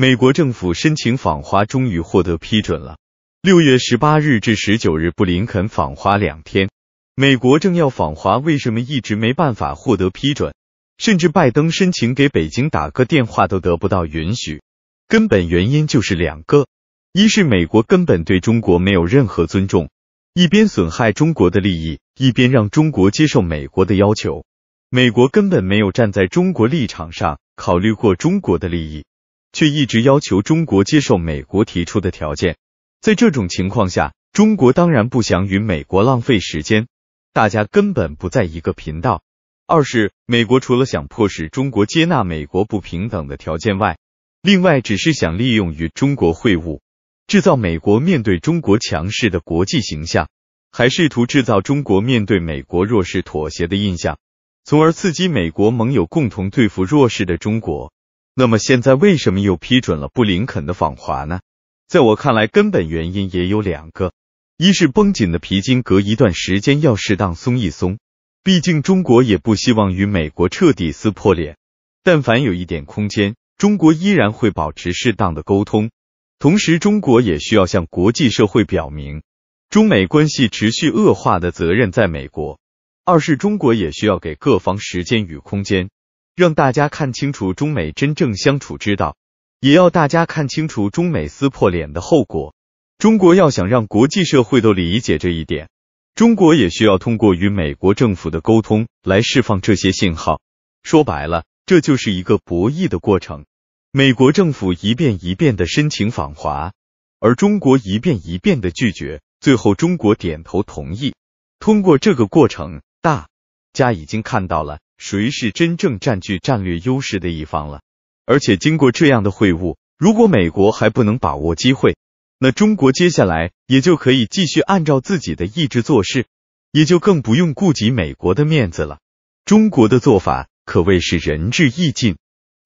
美国政府申请访华终于获得批准了。六月十八日至十九日，布林肯访华两天。美国正要访华，为什么一直没办法获得批准？甚至拜登申请给北京打个电话都得不到允许。根本原因就是两个：一是美国根本对中国没有任何尊重，一边损害中国的利益，一边让中国接受美国的要求。美国根本没有站在中国立场上考虑过中国的利益。却一直要求中国接受美国提出的条件，在这种情况下，中国当然不想与美国浪费时间，大家根本不在一个频道。二是，美国除了想迫使中国接纳美国不平等的条件外，另外只是想利用与中国会晤，制造美国面对中国强势的国际形象，还试图制造中国面对美国弱势妥协的印象，从而刺激美国盟友共同对付弱势的中国。那么现在为什么又批准了布林肯的访华呢？在我看来，根本原因也有两个：一是绷紧的皮筋隔一段时间要适当松一松，毕竟中国也不希望与美国彻底撕破脸，但凡有一点空间，中国依然会保持适当的沟通；同时，中国也需要向国际社会表明，中美关系持续恶化的责任在美国；二是中国也需要给各方时间与空间。让大家看清楚中美真正相处之道，也要大家看清楚中美撕破脸的后果。中国要想让国际社会都理解这一点，中国也需要通过与美国政府的沟通来释放这些信号。说白了，这就是一个博弈的过程。美国政府一遍一遍的申请访华，而中国一遍一遍的拒绝，最后中国点头同意。通过这个过程，大家已经看到了。谁是真正占据战略优势的一方了？而且经过这样的会晤，如果美国还不能把握机会，那中国接下来也就可以继续按照自己的意志做事，也就更不用顾及美国的面子了。中国的做法可谓是仁至义尽，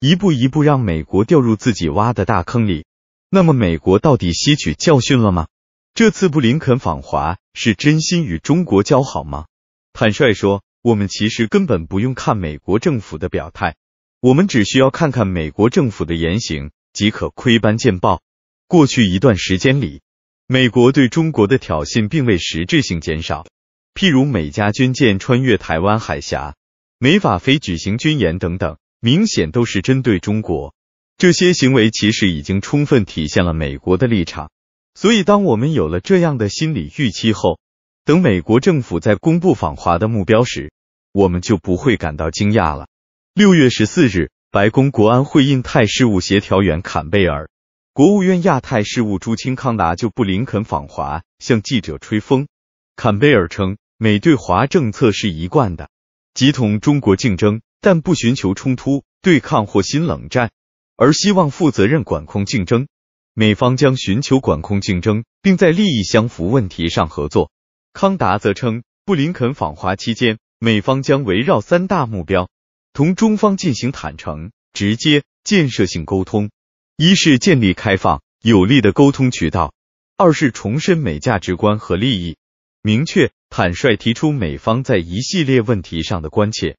一步一步让美国掉入自己挖的大坑里。那么美国到底吸取教训了吗？这次布林肯访华是真心与中国交好吗？坦率说。我们其实根本不用看美国政府的表态，我们只需要看看美国政府的言行即可窥斑见豹。过去一段时间里，美国对中国的挑衅并未实质性减少，譬如美加军舰穿越台湾海峡、美法菲举行军演等等，明显都是针对中国。这些行为其实已经充分体现了美国的立场。所以，当我们有了这样的心理预期后，等美国政府在公布访华的目标时，我们就不会感到惊讶了。六月十四日，白宫国安会印太事务协调员坎贝尔、国务院亚太事务朱清康达就布林肯访华向记者吹风。坎贝尔称，美对华政策是一贯的，即同中国竞争，但不寻求冲突、对抗或新冷战，而希望负责任管控竞争。美方将寻求管控竞争，并在利益相符问题上合作。康达则称，布林肯访华期间，美方将围绕三大目标同中方进行坦诚、直接、建设性沟通：一是建立开放、有力的沟通渠道；二是重申美价值观和利益，明确、坦率提出美方在一系列问题上的关切；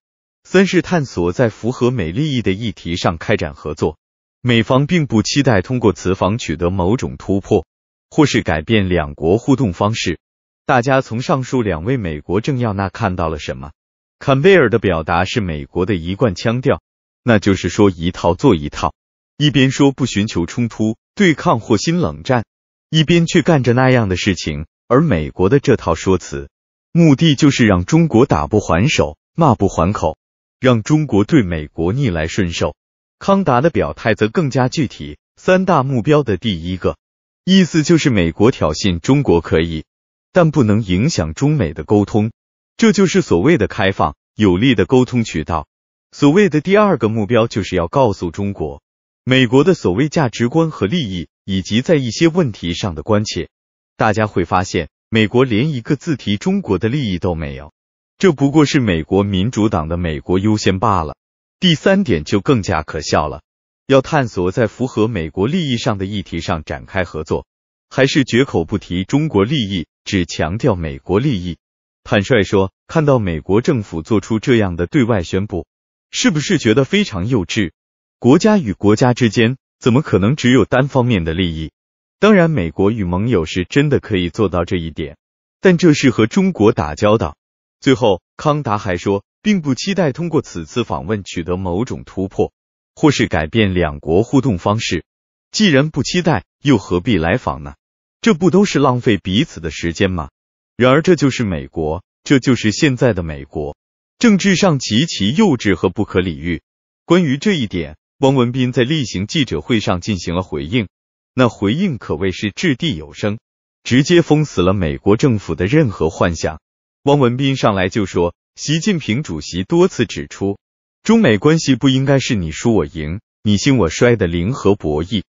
三是探索在符合美利益的议题上开展合作。美方并不期待通过此访取得某种突破，或是改变两国互动方式。大家从上述两位美国政要那看到了什么？坎贝尔的表达是美国的一贯腔调，那就是说一套做一套，一边说不寻求冲突、对抗或新冷战，一边却干着那样的事情。而美国的这套说辞，目的就是让中国打不还手、骂不还口，让中国对美国逆来顺受。康达的表态则更加具体，三大目标的第一个意思就是美国挑衅中国可以。但不能影响中美的沟通，这就是所谓的开放有利的沟通渠道。所谓的第二个目标就是要告诉中国，美国的所谓价值观和利益，以及在一些问题上的关切。大家会发现，美国连一个字提中国的利益都没有，这不过是美国民主党的“美国优先”罢了。第三点就更加可笑了，要探索在符合美国利益上的议题上展开合作，还是绝口不提中国利益。只强调美国利益。坦率说，看到美国政府做出这样的对外宣布，是不是觉得非常幼稚？国家与国家之间，怎么可能只有单方面的利益？当然，美国与盟友是真的可以做到这一点，但这是和中国打交道。最后，康达还说，并不期待通过此次访问取得某种突破，或是改变两国互动方式。既然不期待，又何必来访呢？这不都是浪费彼此的时间吗？然而，这就是美国，这就是现在的美国，政治上极其幼稚和不可理喻。关于这一点，汪文斌在例行记者会上进行了回应，那回应可谓是掷地有声，直接封死了美国政府的任何幻想。汪文斌上来就说，习近平主席多次指出，中美关系不应该是你输我赢、你兴我衰的零和博弈。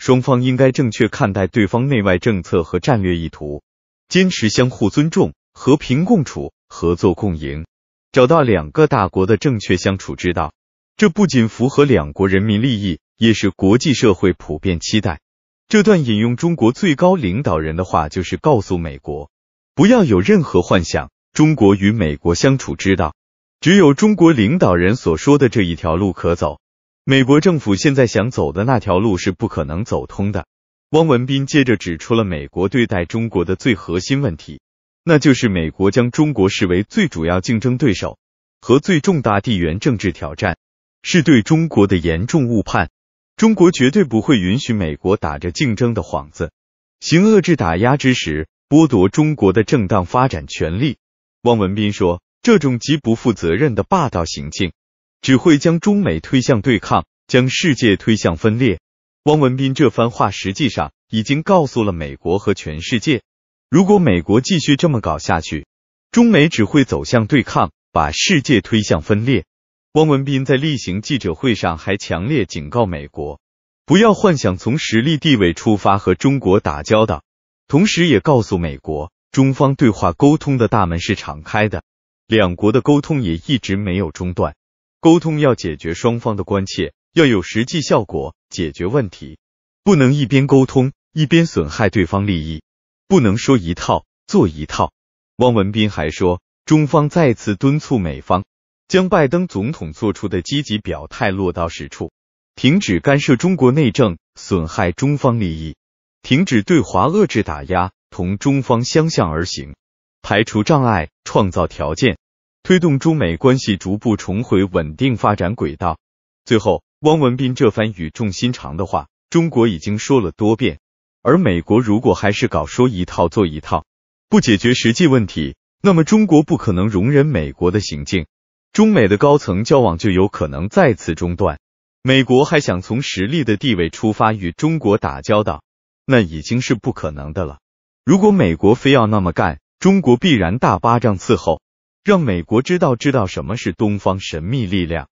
双方应该正确看待对方内外政策和战略意图，坚持相互尊重、和平共处、合作共赢，找到两个大国的正确相处之道。这不仅符合两国人民利益，也是国际社会普遍期待。这段引用中国最高领导人的话，就是告诉美国，不要有任何幻想，中国与美国相处之道，只有中国领导人所说的这一条路可走。美国政府现在想走的那条路是不可能走通的。汪文斌接着指出了美国对待中国的最核心问题，那就是美国将中国视为最主要竞争对手和最重大地缘政治挑战，是对中国的严重误判。中国绝对不会允许美国打着竞争的幌子，行遏制打压之实，剥夺中国的正当发展权利。汪文斌说，这种极不负责任的霸道行径。只会将中美推向对抗，将世界推向分裂。汪文斌这番话实际上已经告诉了美国和全世界，如果美国继续这么搞下去，中美只会走向对抗，把世界推向分裂。汪文斌在例行记者会上还强烈警告美国，不要幻想从实力地位出发和中国打交道，同时也告诉美国，中方对话沟通的大门是敞开的，两国的沟通也一直没有中断。沟通要解决双方的关切，要有实际效果，解决问题，不能一边沟通一边损害对方利益，不能说一套做一套。汪文斌还说，中方再次敦促美方将拜登总统做出的积极表态落到实处，停止干涉中国内政，损害中方利益，停止对华遏制打压，同中方相向而行，排除障碍，创造条件。推动中美关系逐步重回稳定发展轨道。最后，汪文斌这番语重心长的话，中国已经说了多遍。而美国如果还是搞说一套做一套，不解决实际问题，那么中国不可能容忍美国的行径，中美的高层交往就有可能再次中断。美国还想从实力的地位出发与中国打交道，那已经是不可能的了。如果美国非要那么干，中国必然大巴掌伺候。让美国知道，知道什么是东方神秘力量。